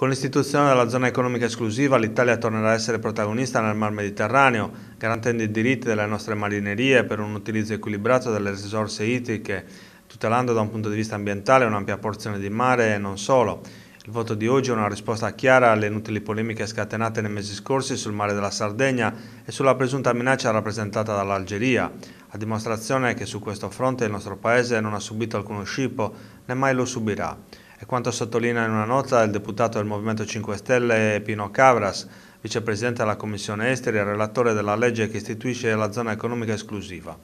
Con l'istituzione della zona economica esclusiva l'Italia tornerà a essere protagonista nel Mar Mediterraneo, garantendo i diritti delle nostre marinerie per un utilizzo equilibrato delle risorse idriche, tutelando da un punto di vista ambientale un'ampia porzione di mare e non solo. Il voto di oggi è una risposta chiara alle inutili polemiche scatenate nei mesi scorsi sul mare della Sardegna e sulla presunta minaccia rappresentata dall'Algeria, a dimostrazione che su questo fronte il nostro Paese non ha subito alcuno scippo, né mai lo subirà. È quanto sottolinea in una nota il deputato del Movimento 5 Stelle Pino Cavras, vicepresidente della Commissione Esteri e relatore della legge che istituisce la zona economica esclusiva.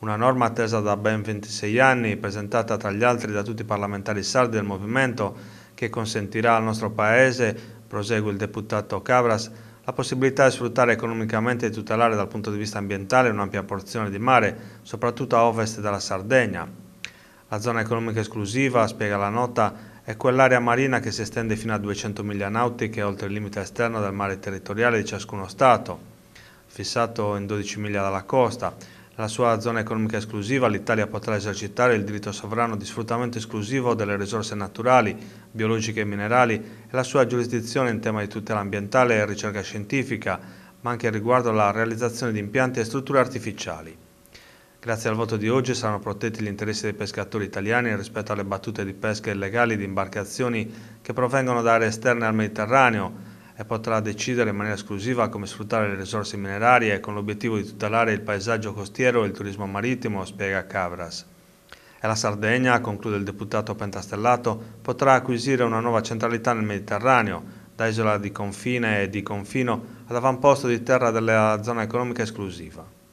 Una norma attesa da ben 26 anni, presentata tra gli altri da tutti i parlamentari sardi del movimento, che consentirà al nostro Paese, prosegue il deputato Cavras, la possibilità di sfruttare economicamente e tutelare dal punto di vista ambientale un'ampia porzione di mare, soprattutto a ovest della Sardegna, la zona economica esclusiva, spiega la nota, è quell'area marina che si estende fino a 200 miglia nautiche oltre il limite esterno del mare territoriale di ciascuno Stato, fissato in 12 miglia dalla costa. La sua zona economica esclusiva l'Italia potrà esercitare il diritto sovrano di sfruttamento esclusivo delle risorse naturali, biologiche e minerali e la sua giurisdizione in tema di tutela ambientale e ricerca scientifica, ma anche riguardo alla realizzazione di impianti e strutture artificiali. Grazie al voto di oggi saranno protetti gli interessi dei pescatori italiani rispetto alle battute di pesca illegali di imbarcazioni che provengono da aree esterne al Mediterraneo e potrà decidere in maniera esclusiva come sfruttare le risorse minerarie con l'obiettivo di tutelare il paesaggio costiero e il turismo marittimo, spiega Cavras. E la Sardegna, conclude il deputato pentastellato, potrà acquisire una nuova centralità nel Mediterraneo, da isola di confine e di confino ad avamposto di terra della zona economica esclusiva.